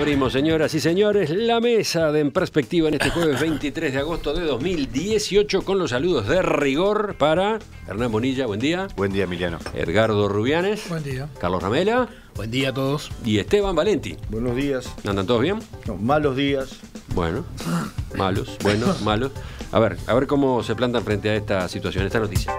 Abrimos, señoras y señores, la mesa de En Perspectiva en este jueves 23 de agosto de 2018 con los saludos de rigor para Hernán Bonilla, buen día. Buen día, Emiliano. Edgardo Rubianes. Buen día. Carlos Ramela. Buen día a todos. Y Esteban Valenti. Buenos días. ¿Andan todos bien? malos días. Bueno, malos, buenos, malos. A ver, a ver cómo se plantan frente a esta situación, esta noticia.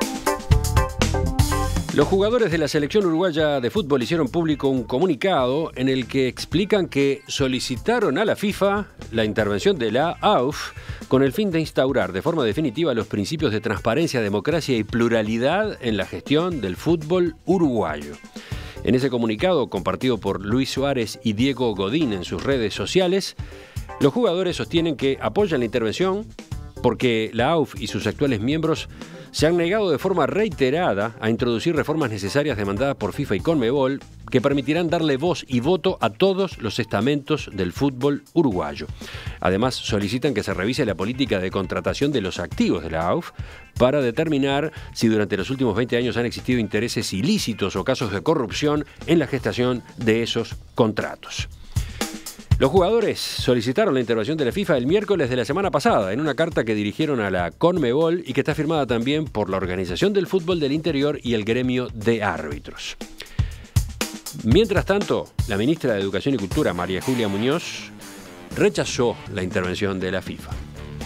Los jugadores de la selección uruguaya de fútbol hicieron público un comunicado en el que explican que solicitaron a la FIFA la intervención de la AUF con el fin de instaurar de forma definitiva los principios de transparencia, democracia y pluralidad en la gestión del fútbol uruguayo. En ese comunicado, compartido por Luis Suárez y Diego Godín en sus redes sociales, los jugadores sostienen que apoyan la intervención porque la AUF y sus actuales miembros se han negado de forma reiterada a introducir reformas necesarias demandadas por FIFA y Conmebol que permitirán darle voz y voto a todos los estamentos del fútbol uruguayo. Además, solicitan que se revise la política de contratación de los activos de la AUF para determinar si durante los últimos 20 años han existido intereses ilícitos o casos de corrupción en la gestación de esos contratos. Los jugadores solicitaron la intervención de la FIFA el miércoles de la semana pasada en una carta que dirigieron a la CONMEBOL y que está firmada también por la Organización del Fútbol del Interior y el Gremio de Árbitros. Mientras tanto, la ministra de Educación y Cultura, María Julia Muñoz, rechazó la intervención de la FIFA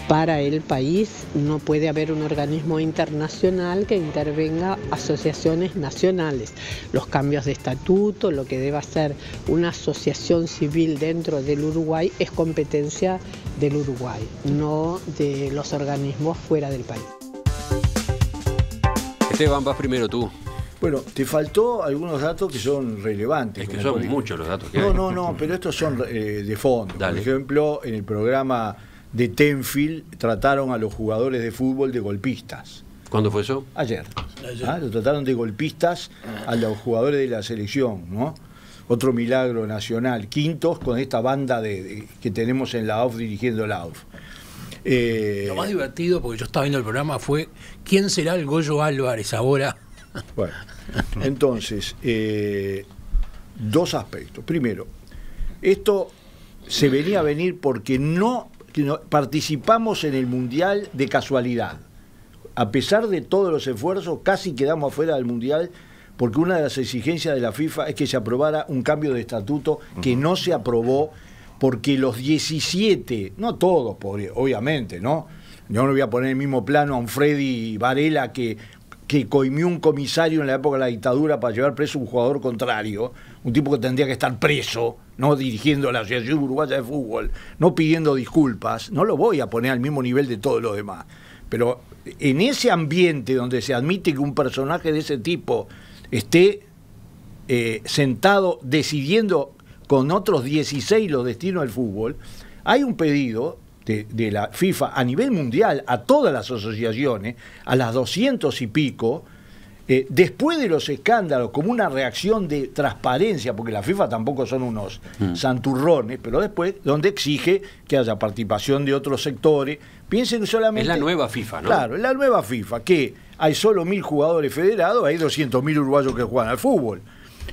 para el país. No puede haber un organismo internacional que intervenga asociaciones nacionales. Los cambios de estatuto, lo que deba ser una asociación civil dentro del Uruguay es competencia del Uruguay, no de los organismos fuera del país. Esteban, vas primero tú. Bueno, te faltó algunos datos que son relevantes. Es que son muchos los datos que No, hay. no, no, pero estos son eh, de fondo. Por ejemplo, en el programa de Tenfield trataron a los jugadores de fútbol de golpistas. ¿Cuándo fue eso? Ayer. Ah, lo trataron de golpistas a los jugadores de la selección, ¿no? Otro milagro nacional. Quintos con esta banda de, que tenemos en la AUF dirigiendo la AUF. Eh, lo más divertido, porque yo estaba viendo el programa, fue ¿quién será el Goyo Álvarez ahora? Bueno, entonces, eh, dos aspectos. Primero, esto se venía a venir porque no participamos en el Mundial de casualidad. A pesar de todos los esfuerzos, casi quedamos afuera del Mundial porque una de las exigencias de la FIFA es que se aprobara un cambio de estatuto que no se aprobó porque los 17, no todos, obviamente, ¿no? Yo no voy a poner en el mismo plano a un Freddy Varela que que coimió un comisario en la época de la dictadura para llevar preso a un jugador contrario, un tipo que tendría que estar preso, no dirigiendo la Asociación Uruguaya de Fútbol, no pidiendo disculpas, no lo voy a poner al mismo nivel de todos los demás. Pero en ese ambiente donde se admite que un personaje de ese tipo esté eh, sentado decidiendo con otros 16 los destinos del fútbol, hay un pedido de, la FIFA a nivel mundial, a todas las asociaciones, a las 200 y pico, eh, después de los escándalos, como una reacción de transparencia, porque la FIFA tampoco son unos mm. santurrones, pero después, donde exige que haya participación de otros sectores, piensen solamente... Es la nueva FIFA, ¿no? Claro, es la nueva FIFA, que hay solo mil jugadores federados, hay mil uruguayos que juegan al fútbol.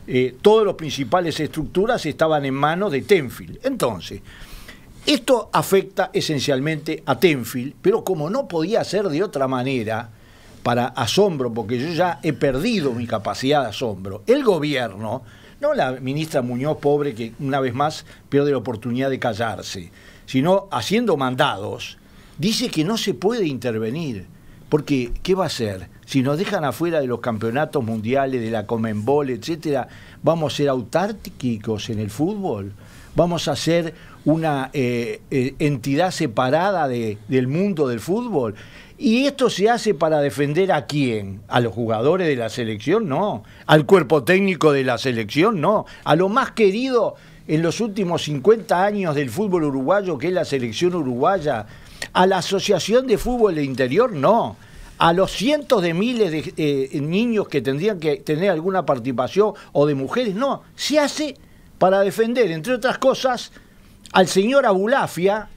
Eh, todas las principales estructuras estaban en manos de Tenfield. Entonces, esto afecta esencialmente a Tenfield, pero como no podía ser de otra manera, para asombro, porque yo ya he perdido mi capacidad de asombro, el gobierno, no la ministra Muñoz, pobre, que una vez más pierde la oportunidad de callarse, sino haciendo mandados, dice que no se puede intervenir, porque ¿qué va a hacer? Si nos dejan afuera de los campeonatos mundiales, de la Comenbol, etcétera, ¿vamos a ser autárquicos en el fútbol? ¿Vamos a ser una eh, eh, entidad separada del mundo del fútbol. ¿Y esto se hace para defender a quién? ¿A los jugadores de la selección? No. ¿Al cuerpo técnico de la selección? No. ¿A lo más querido en los últimos 50 años del fútbol uruguayo, que es la selección uruguaya? ¿A la Asociación de Fútbol Interior? No a los cientos de miles de eh, niños que tendrían que tener alguna participación o de mujeres, no, se hace para defender, entre otras cosas, al señor Abulafia,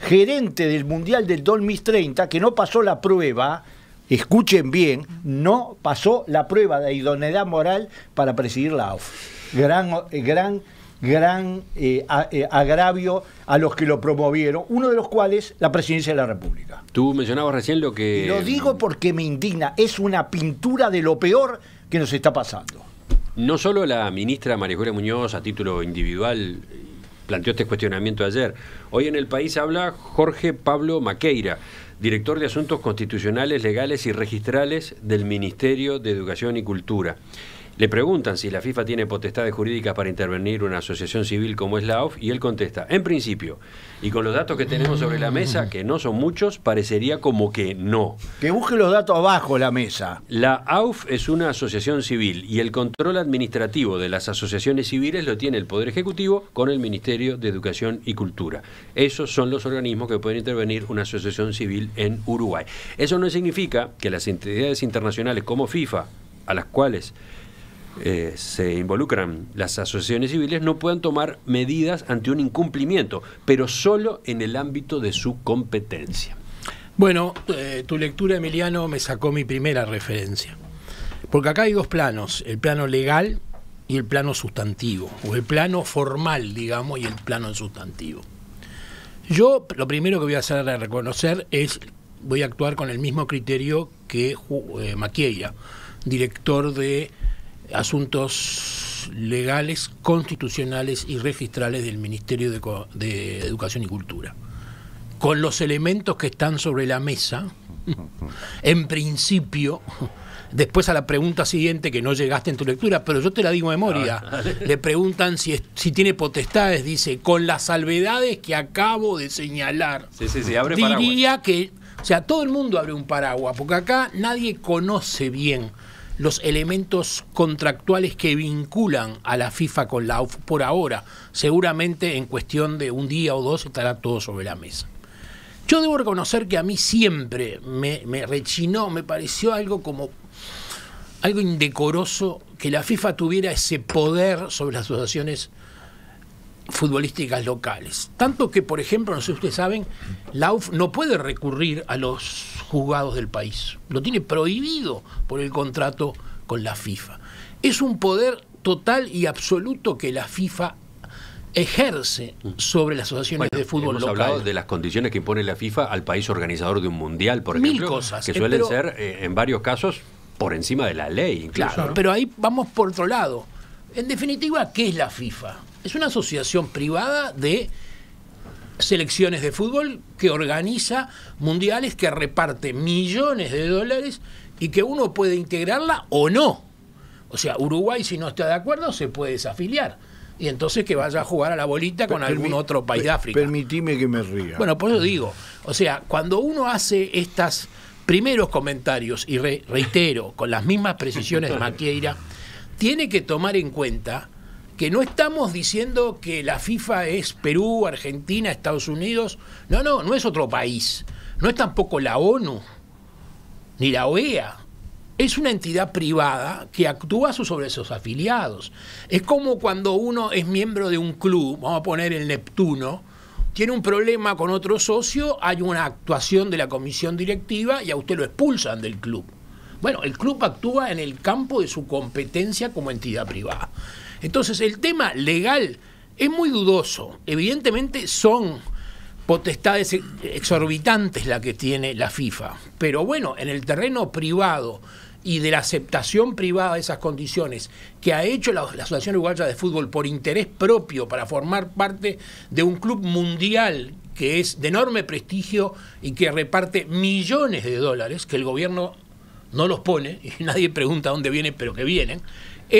gerente del Mundial del 2030, que no pasó la prueba, escuchen bien, no pasó la prueba de idoneidad moral para presidir la AUF. Eh, gran, gran, gran eh, eh, agravio a los que lo promovieron, uno de los cuales la presidencia de la República. Tú mencionabas recién lo que... lo digo porque me indigna, es una pintura de lo peor que nos está pasando. No solo la ministra María Julia Muñoz a título individual planteó este cuestionamiento ayer. Hoy en el país habla Jorge Pablo Maqueira, director de Asuntos Constitucionales, Legales y Registrales del Ministerio de Educación y Cultura. Le preguntan si la FIFA tiene potestades jurídicas para intervenir una asociación civil como es la AUF y él contesta, en principio, y con los datos que tenemos sobre la mesa, que no son muchos, parecería como que no. Que busque los datos abajo la mesa. La AUF es una asociación civil y el control administrativo de las asociaciones civiles lo tiene el Poder Ejecutivo con el Ministerio de Educación y Cultura. Esos son los organismos que pueden intervenir una asociación civil en Uruguay. Eso no significa que las entidades internacionales como FIFA, a las cuales eh, se involucran las asociaciones civiles no puedan tomar medidas ante un incumplimiento, pero solo en el ámbito de su competencia. Bueno, eh, tu lectura, Emiliano, me sacó mi primera referencia. Porque acá hay dos planos, el plano legal y el plano sustantivo, o el plano formal, digamos, y el plano sustantivo. Yo lo primero que voy a hacer a reconocer es, voy a actuar con el mismo criterio que eh, director de asuntos legales, constitucionales y registrales del Ministerio de, Educación y Cultura. Con los elementos que están sobre la mesa, en principio, después a la pregunta siguiente que no llegaste en tu lectura, pero yo te la digo de memoria, ah, le preguntan si, si tiene potestades, dice, con las salvedades que acabo de señalar, sí, sí, sí, abre diría que, o sea, todo el mundo abre un paraguas, porque acá nadie conoce bien los elementos contractuales que vinculan a la FIFA con la UF por ahora. Seguramente en cuestión de un día o dos estará todo sobre la mesa. Yo debo reconocer que a mí siempre me, me rechinó, me pareció algo como algo indecoroso que la FIFA tuviera ese poder sobre las asociaciones futbolísticas locales. Tanto que, por ejemplo, no sé si ustedes saben, la UF no puede recurrir a los juzgados del país. Lo tiene prohibido por el contrato con la FIFA. Es un poder total y absoluto que la FIFA ejerce sobre las asociaciones de fútbol hemos hablado de las condiciones que impone la FIFA al país organizador de un mundial, por Mil ejemplo, cosas, que eh, suelen ser eh, en varios casos por encima de la ley. claro, pero ahí vamos por otro lado. En definitiva, ¿qué es la FIFA? Es una asociación privada de selecciones de fútbol que organiza mundiales, que reparte millones de dólares y que uno puede integrarla o no. O sea, Uruguay si no está de acuerdo se puede desafiliar. Y entonces que vaya a jugar a la bolita con algún otro país de África. Permitime que me ría. Bueno, pues eso digo, o sea, cuando uno hace estos primeros comentarios, y reitero, con las mismas precisiones de Maquieira, tiene que tomar en cuenta que no estamos diciendo que la FIFA es Perú, Argentina, Estados Unidos. No, no, no es otro país. No es tampoco la ONU, ni la OEA. Es una entidad privada que actúa sobre sus afiliados. Es como cuando uno es miembro de un club, vamos a poner el Neptuno, tiene un problema con otro socio, hay una actuación de la comisión directiva y a usted lo expulsan del club. Bueno, el club actúa en el campo de su competencia como entidad privada. Entonces el tema legal es muy dudoso. Evidentemente son potestades exorbitantes la que tiene la FIFA. Pero bueno, en el terreno privado y de la aceptación privada de esas condiciones que ha hecho la, Asociación Uruguaya de Fútbol por interés propio para formar parte de un club mundial que es de enorme prestigio y que reparte millones de dólares que el gobierno no los pone y nadie pregunta dónde vienen, pero que vienen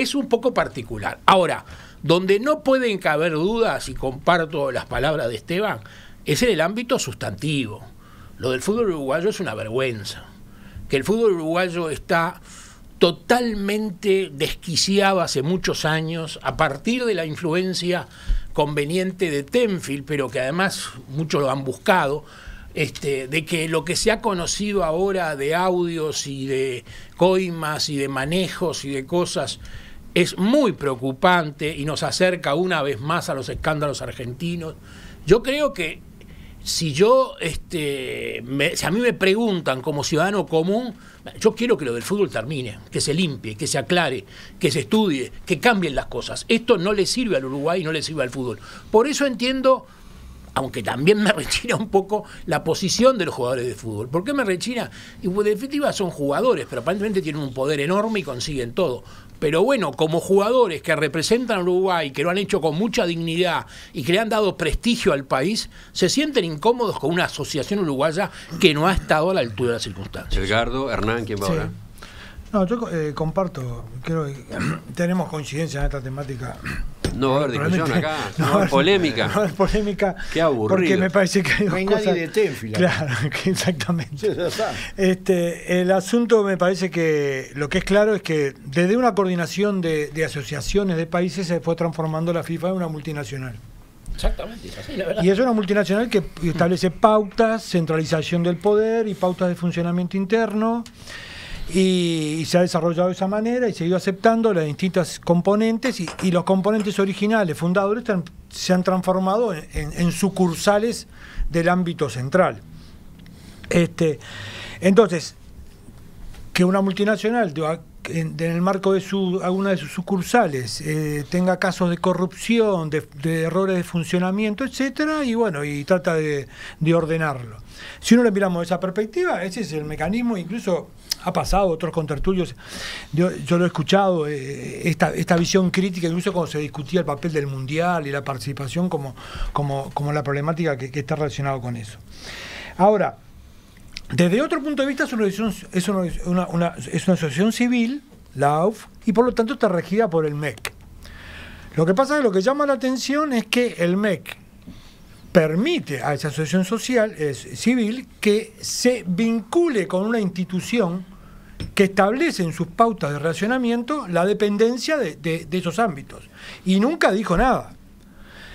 es un poco particular. Ahora, donde no pueden caber dudas, y comparto las palabras de Esteban, es en el ámbito sustantivo. Lo del fútbol uruguayo es una vergüenza. Que el fútbol uruguayo está totalmente desquiciado hace muchos años a partir de la influencia conveniente de Tenfield, pero que además muchos lo han buscado, este, de que lo que se ha conocido ahora de audios y de coimas y de manejos y de cosas es muy preocupante y nos acerca una vez más a los escándalos argentinos. Yo creo que si yo, este, si a mí me preguntan como ciudadano común, yo quiero que lo del fútbol termine, que se limpie, que se aclare, que se estudie, que cambien las cosas. Esto no le sirve al Uruguay, no le sirve al fútbol. Por eso entiendo aunque también me rechina un poco la posición de los jugadores de fútbol. ¿Por qué me rechina? Y pues, de son jugadores, pero aparentemente tienen un poder enorme y consiguen todo. Pero bueno, como jugadores que representan a Uruguay, que lo han hecho con mucha dignidad y que le han dado prestigio al país, se sienten incómodos con una asociación uruguaya que no ha estado a la altura de las circunstancias. Edgardo, Hernán, ¿quién va a ahora? No, yo eh, comparto, creo que tenemos coincidencia en esta temática no va a haber discusión acá, no, polémica. No va polémica. Qué aburrido. Porque me parece que hay no hay nadie de fila. Claro, exactamente. Este, el asunto me parece que lo que es claro es que desde una coordinación de, de asociaciones de países se fue transformando la FIFA en una multinacional. Exactamente, así, la verdad. Y es una multinacional que establece pautas, centralización del poder y pautas de funcionamiento interno. Y, se ha desarrollado de esa manera y se ha ido aceptando las distintas componentes y, los componentes originales, fundadores, se han transformado en, sucursales del ámbito central. Este, entonces, que una multinacional en, el marco de su, alguna de sus sucursales eh, tenga casos de corrupción, de, errores de funcionamiento, etcétera, y bueno, y trata de, ordenarlo. Si no le miramos de esa perspectiva, ese es el mecanismo, incluso ha pasado, otros contertulios, yo, lo he escuchado, eh, esta, visión crítica, incluso cuando se discutía el papel del Mundial y la participación como, como, la problemática que, que está relacionada con eso. Ahora, desde otro punto de vista, es una, asociación civil, la AUF, y por lo tanto está regida por el MEC. Lo que pasa es que lo que llama la atención es que el MEC permite a esa asociación social, es, civil, que se vincule con una institución que establece en sus pautas de relacionamiento la dependencia de, esos ámbitos. Y nunca dijo nada.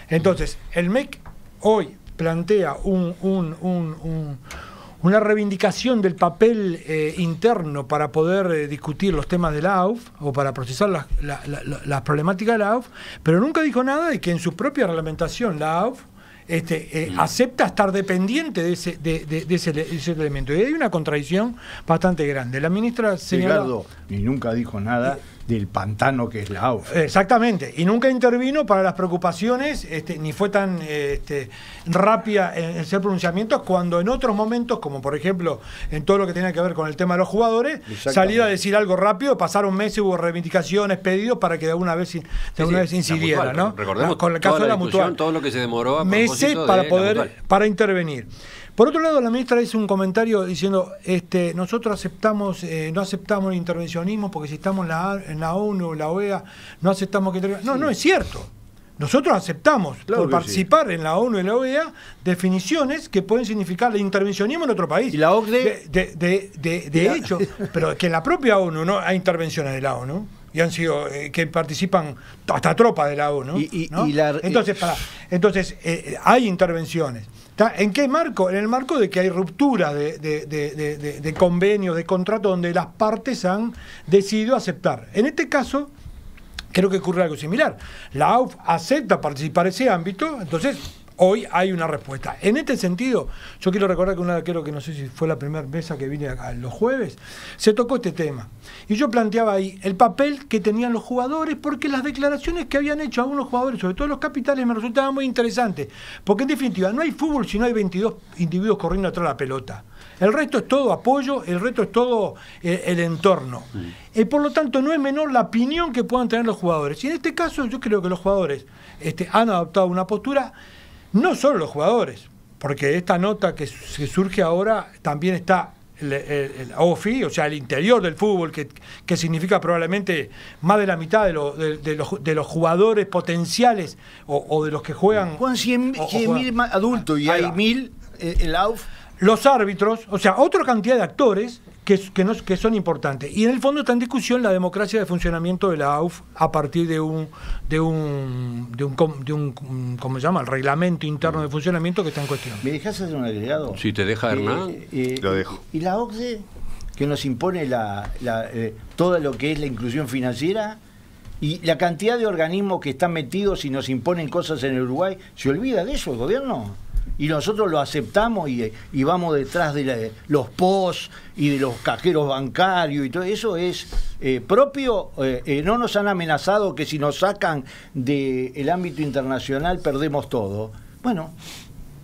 Entonces, el MEC hoy plantea un, una reivindicación del papel eh, interno para poder eh, discutir los temas de la AUF o para procesar las problemáticas de la AUF, pero nunca dijo nada de que en su propia reglamentación la AUF este, eh, mm. acepta estar dependiente de ese, de, ese, elemento. Y hay una contradicción bastante grande. La ministra señaló... Ricardo, y nunca dijo nada del pantano que es la AUF. Exactamente, y nunca intervino para las preocupaciones, este, ni fue tan este, rápida en, hacer pronunciamientos, cuando en otros momentos, como por ejemplo en todo lo que tenía que ver con el tema de los jugadores, salía a decir algo rápido, pasaron meses, hubo reivindicaciones, pedidos para que de alguna vez, de incidiera, ¿no? Recordemos, con el caso de la mutual. Todo lo que se demoró a meses para poder para intervenir. Por otro lado, la ministra hizo un comentario diciendo, este, nosotros aceptamos, eh, no aceptamos el intervencionismo porque si estamos en la, en la ONU, la OEA, no aceptamos que... No, no es cierto. Nosotros aceptamos por participar en la ONU y la OEA definiciones que pueden significar el intervencionismo en otro país. Y la OCDE. De, de, hecho, pero es que en la propia ONU no hay intervenciones de la ONU y han sido eh, que participan hasta tropas de la ONU. Y, entonces, para, entonces eh, hay intervenciones. ¿En qué marco? En el marco de que hay ruptura de, de, de, de convenios, de contratos, donde las partes han decidido aceptar. En este caso, creo que ocurre algo similar. La AUF acepta participar en ese ámbito, entonces hoy hay una respuesta. En este sentido, yo quiero recordar que una creo que no sé si fue la primera mesa que vine acá los jueves, se tocó este tema. Y yo planteaba ahí el papel que tenían los jugadores, porque las declaraciones que habían hecho algunos jugadores, sobre todo los capitales, me resultaban muy interesantes. Porque en definitiva, no hay fútbol si no hay 22 individuos corriendo atrás de la pelota. El resto es todo apoyo, el resto es todo eh, el, entorno. ...y eh, por lo tanto, no es menor la opinión que puedan tener los jugadores. Y en este caso, yo creo que los jugadores este, han adoptado una postura no solo los jugadores, porque esta nota que, surge ahora también está el, el, OFI, o sea, el interior del fútbol, que, significa probablemente más de la mitad de, los, de los, jugadores potenciales o, de los que juegan. Juegan 100.000 adultos y hay mil eh, el AUF. Los árbitros, o sea, otra cantidad de actores que, que, son importantes. Y en el fondo está en discusión la democracia de funcionamiento de la AUF a partir de un, de un, de un, ¿cómo se llama?, el reglamento interno de funcionamiento que está en cuestión. ¿Me dejas hacer un agregado? Si te deja Hernán, lo dejo. ¿Y la OCDE? que nos impone la, eh, todo lo que es la inclusión financiera y la cantidad de organismos que están metidos y nos imponen cosas en el Uruguay, ¿se olvida de eso el gobierno? y nosotros lo aceptamos y, vamos detrás de los POS y de los cajeros bancarios y todo eso es eh, propio, eh, eh, no nos han amenazado que si nos sacan del ámbito internacional perdemos todo. Bueno,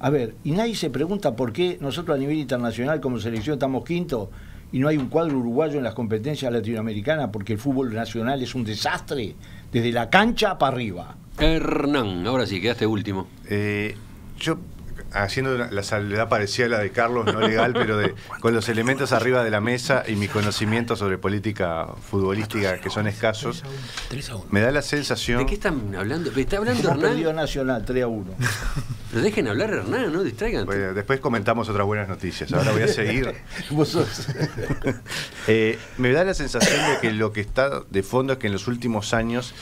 a ver, y nadie se pregunta por qué nosotros a nivel internacional como selección estamos quinto y no hay un cuadro uruguayo en las competencias latinoamericanas porque el fútbol nacional es un desastre, desde la cancha para arriba. Hernán, ahora sí, quedaste último. yo haciendo la salvedad parecía la de Carlos, no legal, pero con los elementos arriba de la mesa y mi conocimiento sobre política futbolística que son escasos, me da la sensación... ¿De qué están hablando? ¿Está hablando Hernán? Nacional, 3 a 1. Pero dejen hablar Hernán, no distraigan. después comentamos otras buenas noticias, ahora voy a seguir. Eh, me da la sensación de que lo que está de fondo es que en los últimos años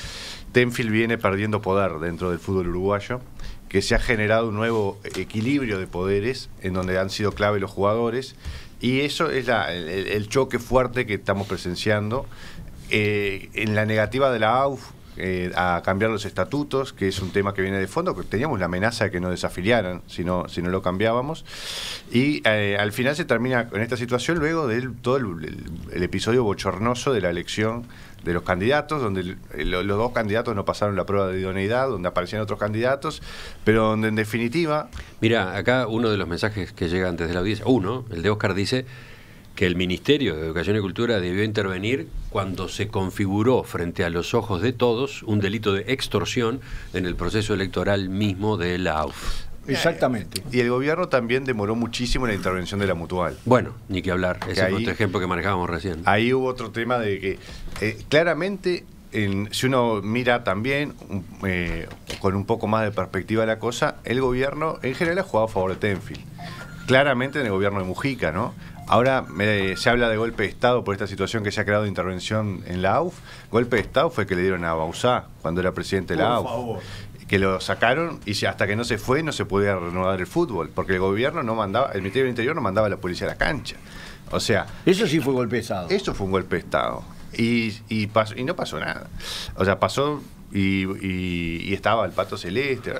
Tenfield viene perdiendo poder dentro del fútbol uruguayo que se ha generado un nuevo equilibrio de poderes en donde han sido clave los jugadores y eso es el, choque fuerte que estamos presenciando eh, en la negativa de la AUF eh, a cambiar los estatutos, que es un tema que viene de fondo, que teníamos la amenaza de que nos desafiliaran si no, si no lo cambiábamos. Y eh, al final se termina con esta situación luego de todo el, episodio bochornoso de la elección de los candidatos, donde los dos candidatos no pasaron la prueba de idoneidad, donde aparecían otros candidatos, pero donde en definitiva... Mira, acá uno de los mensajes que llega antes de la audiencia, uno, el de Oscar dice que el Ministerio de Educación y Cultura debió intervenir cuando se configuró frente a los ojos de todos un delito de extorsión en el proceso electoral mismo de la AUF. Exactamente. Y el gobierno también demoró muchísimo en la intervención de la mutual. Bueno, ni que hablar. Ese es otro ejemplo que manejábamos recién. Ahí hubo otro tema de que eh, claramente, en, si uno mira también eh, con un poco más de perspectiva la cosa, el gobierno en general ha jugado a favor de Tenfield. Claramente en el gobierno de Mujica, ¿no? Ahora se habla de golpe de Estado por esta situación que se ha creado de intervención en la AUF. Golpe de Estado fue que le dieron a Bausá cuando era presidente de la AUF que lo sacaron y hasta que no se fue no se podía renovar el fútbol, porque el gobierno no mandaba, el Ministerio del Interior no mandaba a la policía a la cancha. O sea... Eso sí fue golpe de Eso fue un golpe de Estado. Y, y no pasó nada. O sea, pasó y, estaba el pato celeste. Eh,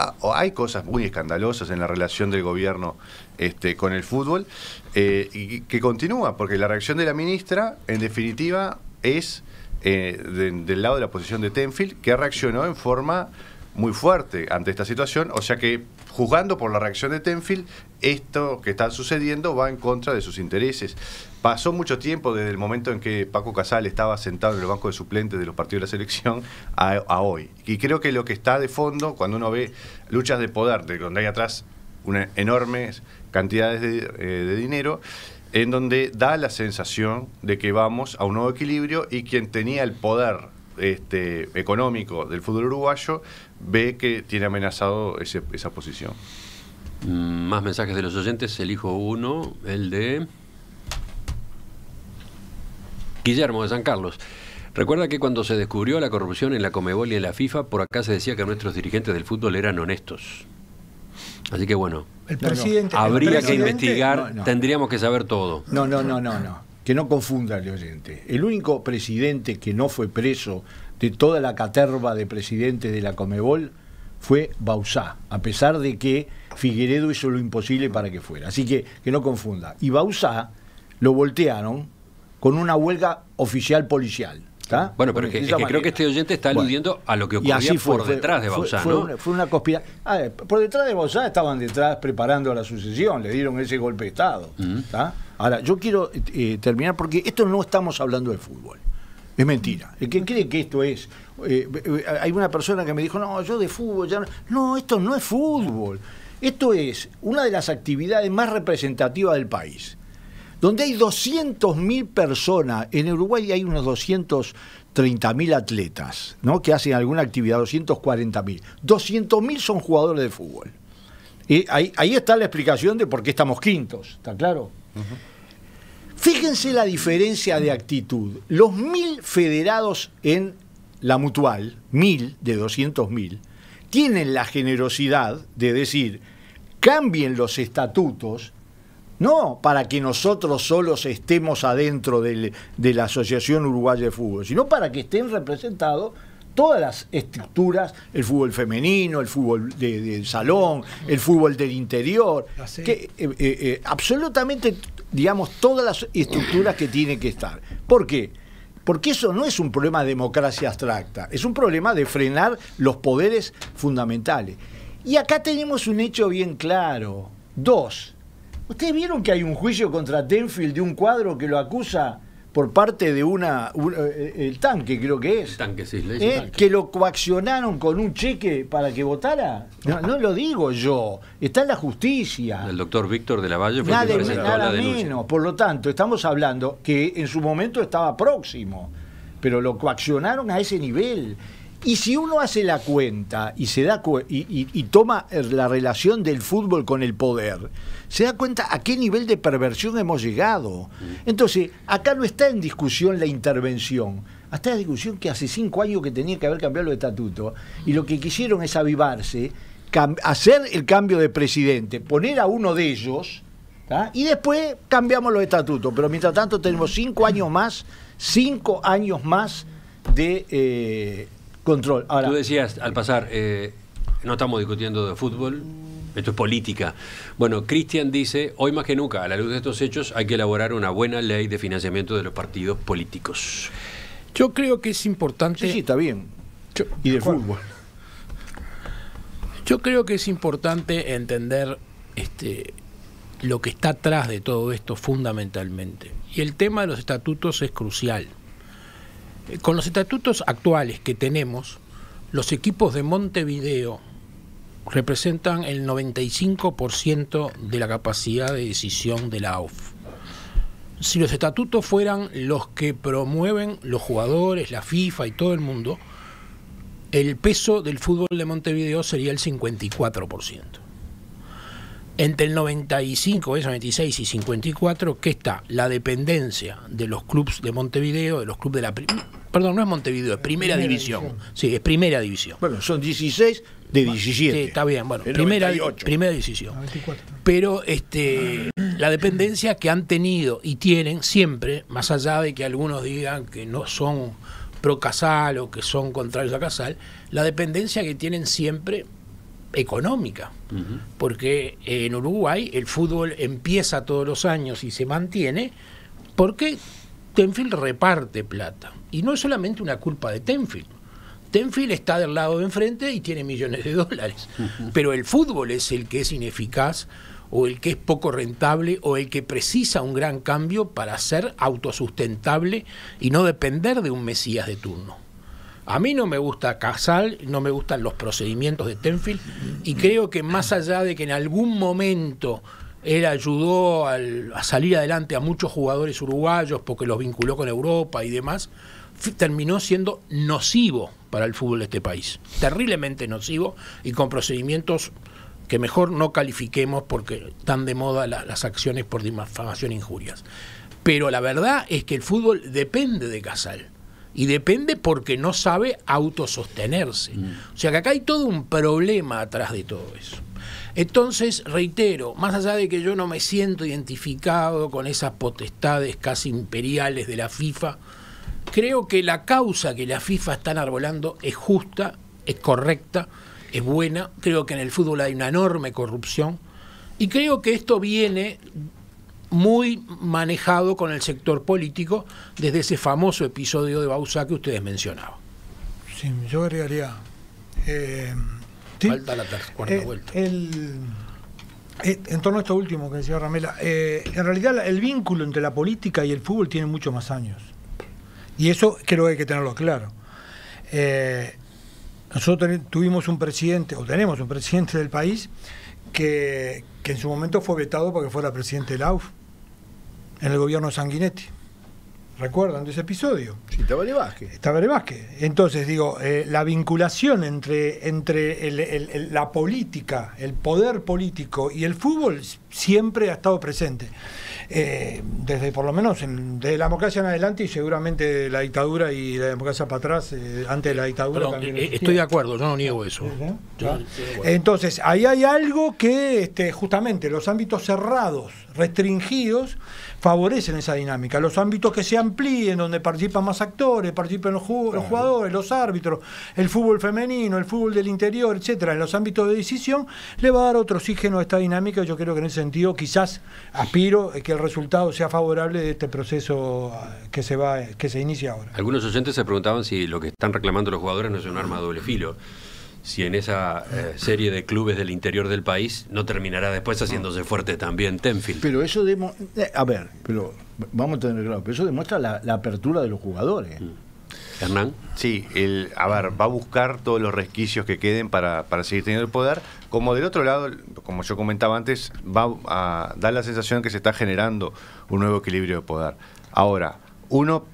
ah, hay cosas muy escandalosas en la relación del gobierno este, con el fútbol eh, y que continúa, porque la reacción de la ministra, en definitiva, es eh, del lado de la posición de Tenfield, que reaccionó en forma muy fuerte ante esta situación, o sea que juzgando por la reacción de Tenfield, esto que está sucediendo va en contra de sus intereses. Pasó mucho tiempo desde el momento en que Paco Casal estaba sentado en el banco de suplentes de los partidos de la selección a, hoy. Y creo que lo que está de fondo, cuando uno ve luchas de poder, de donde hay atrás enormes cantidades eh, de, dinero, en donde da la sensación de que vamos a un nuevo equilibrio y quien tenía el poder este, económico del fútbol uruguayo ve que tiene amenazado ese, esa posición. Mm, más mensajes de los oyentes, elijo uno, el de Guillermo de San Carlos. Recuerda que cuando se descubrió la corrupción en la Comebol y en la FIFA, por acá se decía que nuestros dirigentes del fútbol eran honestos. Así que bueno, el presidente, habría que investigar, tendríamos que saber todo. No, no, no, no, no. Que no confunda el oyente. El único presidente que no fue preso de toda la caterva de presidentes de la Comebol fue Bausá, a pesar de que Figueredo hizo lo imposible para que fuera. Así que que no confunda. Y Bausá lo voltearon con una huelga oficial policial. Bueno, pero es que, creo que este oyente está aludiendo a lo que ocurría por detrás de Bausá. Fue, una, fue una conspiración. por detrás de Bausá estaban detrás preparando la sucesión, le dieron ese golpe de Estado. Ahora, yo quiero eh, terminar porque esto no estamos hablando de fútbol. Es mentira. El cree que esto es... Eh, eh, hay una persona que me dijo, no, yo de fútbol ya no... esto no es fútbol. Esto es una de las actividades más representativas del país, donde hay 200.000 personas. En Uruguay hay unos 230.000 atletas ¿no? que hacen alguna actividad, 240.000. 200.000 son jugadores de fútbol. Y ahí, está la explicación de por qué estamos quintos, ¿está claro? Fíjense la diferencia de actitud. Los mil federados en la mutual, mil de 200 mil, tienen la generosidad de decir, cambien los estatutos, no para que nosotros solos estemos adentro de la Asociación Uruguaya de Fútbol, sino para que estén representados todas las estructuras, el fútbol femenino, el fútbol del salón, el fútbol del interior, que, eh, eh, eh, absolutamente, digamos, todas las estructuras que tiene que estar. ¿Por qué? Porque eso no es un problema de democracia abstracta, es un problema de frenar los poderes fundamentales. Y acá tenemos un hecho bien claro. Dos, ¿ustedes vieron que hay un juicio contra Tenfield de un cuadro que lo acusa por parte de una, eh, eh, el tanque creo que es. Eh, tanque, Que lo coaccionaron con un cheque para que votara. No, lo digo yo, está en la justicia. El doctor Víctor de la Valle fue que presentó la denuncia. menos. Por lo tanto, estamos hablando que en su momento estaba próximo, pero lo coaccionaron a ese nivel. Y si uno hace la cuenta y se da y, toma la relación del fútbol con el poder, se da cuenta a qué nivel de perversión hemos llegado. Mm. Entonces, acá no está en discusión la intervención. Hasta la discusión que hace cinco años que tenía que haber cambiado los estatutos y lo que quisieron es avivarse, hacer el cambio de presidente, poner a uno de ellos y después cambiamos los estatutos. Pero mientras tanto tenemos cinco años más, cinco años más de... Eh, control. Tú decías al pasar, eh, no estamos discutiendo de fútbol, esto es política. Bueno, Cristian dice, hoy más que nunca, a la luz de estos hechos, hay que elaborar una buena ley de financiamiento de los partidos políticos. Yo creo que es importante... Sí, sí está bien. y de fútbol. Yo creo que es importante entender este, lo que está atrás de todo esto fundamentalmente. Y el tema de los estatutos es crucial. Con los estatutos actuales que tenemos, los equipos de Montevideo representan el 95% de la capacidad de decisión de la AUF. Si los estatutos fueran los que promueven los jugadores, la FIFA y todo el mundo, el peso del fútbol de Montevideo sería el 54%. Entre el 95, eso, 96 y 54, ¿qué está la dependencia de los clubes de Montevideo, de los clubes de la... Perdón, no es Montevideo, es Primera, división. Sí, es Primera División. Bueno, son 16 de 17. Sí, está bien, bueno, primera, primera división. Pero este, la dependencia que han tenido y tienen siempre, más allá de que algunos digan que no son pro Casal o que son contrarios a Casal, la dependencia que tienen siempre económica, porque eh, en Uruguay el fútbol empieza todos los años y se mantiene porque Tenfield reparte plata. Y no es solamente una culpa de Tenfield. Tenfield está del lado de enfrente y tiene millones de dólares, pero el fútbol es el que es ineficaz o el que es poco rentable o el que precisa un gran cambio para ser autosustentable y no depender de un Mesías de turno. A mí no me gusta Casal, no me gustan los procedimientos de Tenfield y creo que más allá de que en algún momento él ayudó a salir adelante a muchos jugadores uruguayos porque los vinculó con Europa y demás, terminó siendo nocivo para el fútbol de este país, terriblemente nocivo y con procedimientos que mejor no califiquemos porque están de moda las acciones por difamación e injurias. Pero la verdad es que el fútbol depende de Casal y depende porque no sabe autosostenerse. Mm. O sea que acá hay todo un problema atrás de todo eso. Entonces, reitero, más allá de que yo no me siento identificado con esas potestades casi imperiales de la FIFA, creo que la causa que la FIFA está arbolando es justa, es correcta, es buena. Creo que en el fútbol hay una enorme corrupción. Y creo que esto viene muy manejado con el sector político desde ese famoso episodio de Bausa que ustedes mencionaban. Sí, yo agregaría. Eh, Falta la eh, eh, en torno a esto último que decía Ramela, en realidad el vínculo entre la política y el fútbol tiene muchos más años. Y eso creo que hay que tenerlo claro. nosotros tuvimos un presidente, o tenemos un presidente del país, que, en su momento fue vetado porque fuera presidente la AUF en el gobierno Sanguinetti. ¿Recuerdan de ese episodio? estaba está Vázquez. Entonces, digo, eh, la vinculación entre, entre la política, el poder político y el fútbol siempre ha estado presente. Eh, desde por lo menos desde la democracia en adelante y seguramente la dictadura y la democracia para atrás, eh, antes de la dictadura. estoy de acuerdo, yo no niego eso. Ah. Entonces, ahí hay algo que este, justamente los ámbitos cerrados, restringidos, favorecen esa dinámica. Los ámbitos que se amplíen, donde participan más actores, participen los, jugadores, los árbitros, el fútbol femenino, el fútbol del interior, etcétera, en los ámbitos de decisión, le va a dar otro oxígeno a esta dinámica. Yo creo que en ese sentido quizás aspiro que el resultado sea favorable de este proceso ah, que se va, que se inicia ahora. Algunos oyentes se preguntaban si lo que están reclamando los jugadores no es un arma de doble filo si en esa eh, serie de clubes del interior del país no terminará después haciéndose fuerte también Tenfield. Pero eso eh, a ver, pero Vamos a tener claro, pero eso demuestra la, apertura de los jugadores. Mm. Hernán. Sí, el, a ver, va a buscar todos los resquicios que queden para, seguir teniendo el poder. Como del otro lado, como yo comentaba antes, va a dar la sensación que se está generando un nuevo equilibrio de poder. Ahora, uno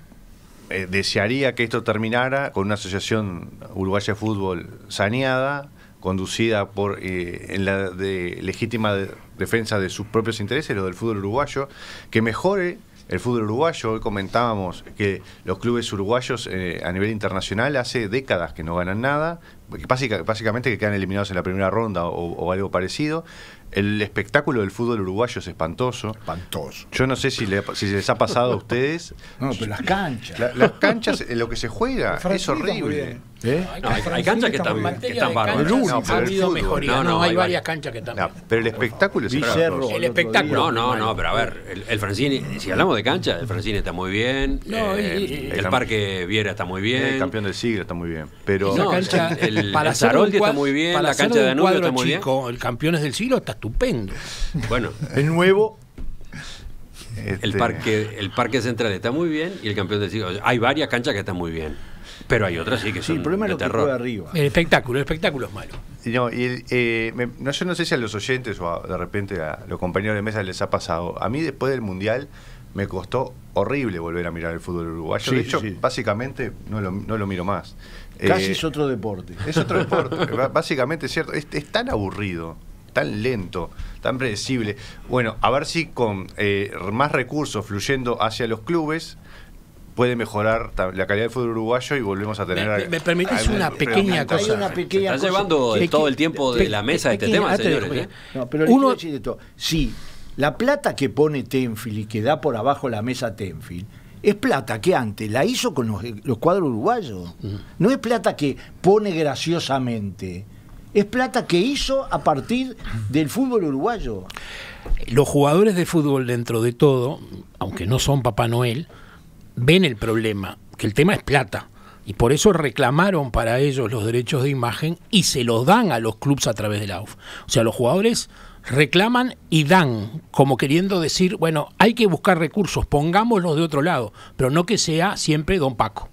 eh, desearía que esto terminara con una asociación uruguaya de fútbol saneada, conducida por eh, en la de legítima defensa de sus propios intereses, los del fútbol uruguayo, que mejore el fútbol uruguayo. Hoy comentábamos que los clubes uruguayos eh, a nivel internacional hace décadas que no ganan nada, que básicamente que quedan eliminados en la primera ronda o, algo parecido. El espectáculo del fútbol uruguayo es espantoso. Espantoso. Yo no sé si, les ha pasado a ustedes. No, pero las canchas. las canchas, eh, lo que se juega es horrible. ¿Eh? hay, canchas que están, que No, hay, varias canchas que están. pero el espectáculo es el, espectáculo. No, no, no, pero a ver, el, Francini, si hablamos de cancha, el Francini está muy bien. Eh, el, Parque Viera está muy bien. El campeón del siglo está muy bien. Pero el para está muy bien, la cancha de Danubio está muy bien. El campeones del siglo está estupendo. Bueno, el nuevo. El, este, parque, el parque central está muy bien y el campeón del siglo. Hay varias canchas que están muy bien. Pero hay otras sí que Sí, el problema es lo que arriba. El espectáculo, el espectáculo es malo. Eh, no, yo no sé si a los oyentes o de repente a los compañeros de mesa les ha pasado. A mí después del Mundial me costó horrible volver a mirar el fútbol uruguayo. de hecho, básicamente no lo, no lo miro más. Eh, Casi es otro deporte. Es otro deporte. básicamente es cierto. Es, es, tan aburrido, tan lento, tan predecible. Bueno, a ver si con eh, más recursos fluyendo hacia los clubes puede mejorar la calidad del fútbol uruguayo y volvemos a tener. ¿Me, permitís una, pequeña cosa? ¿Estás llevando todo el tiempo de la mesa este tema, señores. pero Uno, decir esto. Sí, la plata que pone Tenfil... y que da por abajo la mesa Tenfil... es plata que antes la hizo con los, cuadros uruguayos. No es plata que pone graciosamente. Es plata que hizo a partir del fútbol uruguayo. Los jugadores de fútbol, dentro de todo, aunque no son Papá Noel, ven el problema, que el tema es plata. Y por eso reclamaron para ellos los derechos de imagen y se los dan a los clubes a través de la UF. O sea, los jugadores reclaman y dan, como queriendo decir, bueno, hay que buscar recursos, pongámoslos de otro lado, pero no que sea siempre Don Paco.